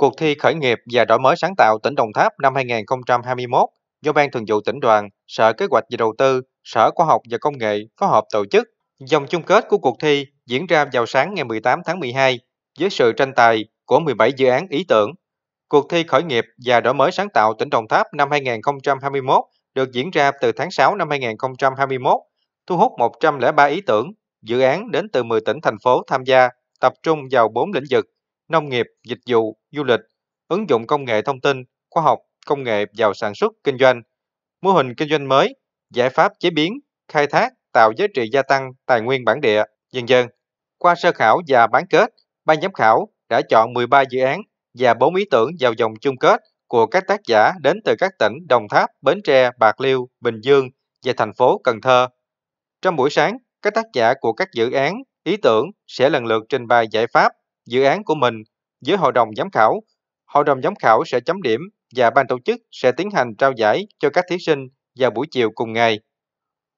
Cuộc thi khởi nghiệp và đổi mới sáng tạo tỉnh Đồng Tháp năm 2021 do Ban Thường vụ tỉnh đoàn, Sở Kế hoạch và Đầu tư, Sở Khoa học và Công nghệ phối hợp tổ chức. Dòng chung kết của cuộc thi diễn ra vào sáng ngày 18 tháng 12 với sự tranh tài của 17 dự án ý tưởng. Cuộc thi khởi nghiệp và đổi mới sáng tạo tỉnh Đồng Tháp năm 2021 được diễn ra từ tháng 6 năm 2021, thu hút 103 ý tưởng, dự án đến từ 10 tỉnh thành phố tham gia, tập trung vào 4 lĩnh vực nông nghiệp, dịch vụ, du lịch, ứng dụng công nghệ thông tin, khoa học, công nghệ vào sản xuất, kinh doanh, mô hình kinh doanh mới, giải pháp chế biến, khai thác, tạo giá trị gia tăng tài nguyên bản địa, Dần dần, Qua sơ khảo và bán kết, ban giám khảo đã chọn 13 dự án và 4 ý tưởng vào vòng chung kết của các tác giả đến từ các tỉnh Đồng Tháp, Bến Tre, Bạc Liêu, Bình Dương và thành phố Cần Thơ. Trong buổi sáng, các tác giả của các dự án, ý tưởng sẽ lần lượt trình bày giải pháp dự án của mình với hội đồng giám khảo. Hội đồng giám khảo sẽ chấm điểm và ban tổ chức sẽ tiến hành trao giải cho các thí sinh vào buổi chiều cùng ngày.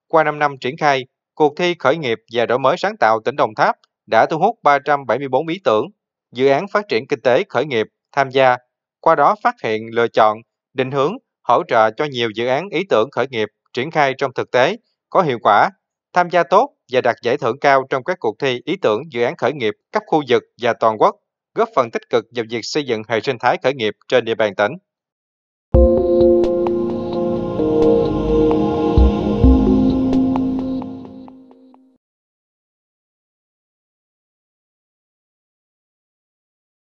Qua 5 năm triển khai, cuộc thi khởi nghiệp và đổi mới sáng tạo tỉnh Đồng Tháp đã thu hút 374 ý tưởng, dự án phát triển kinh tế khởi nghiệp tham gia, qua đó phát hiện, lựa chọn, định hướng, hỗ trợ cho nhiều dự án ý tưởng khởi nghiệp triển khai trong thực tế có hiệu quả, tham gia tốt và đạt giải thưởng cao trong các cuộc thi ý tưởng dự án khởi nghiệp cấp khu vực và toàn quốc, góp phần tích cực vào việc xây dựng hệ sinh thái khởi nghiệp trên địa bàn tỉnh.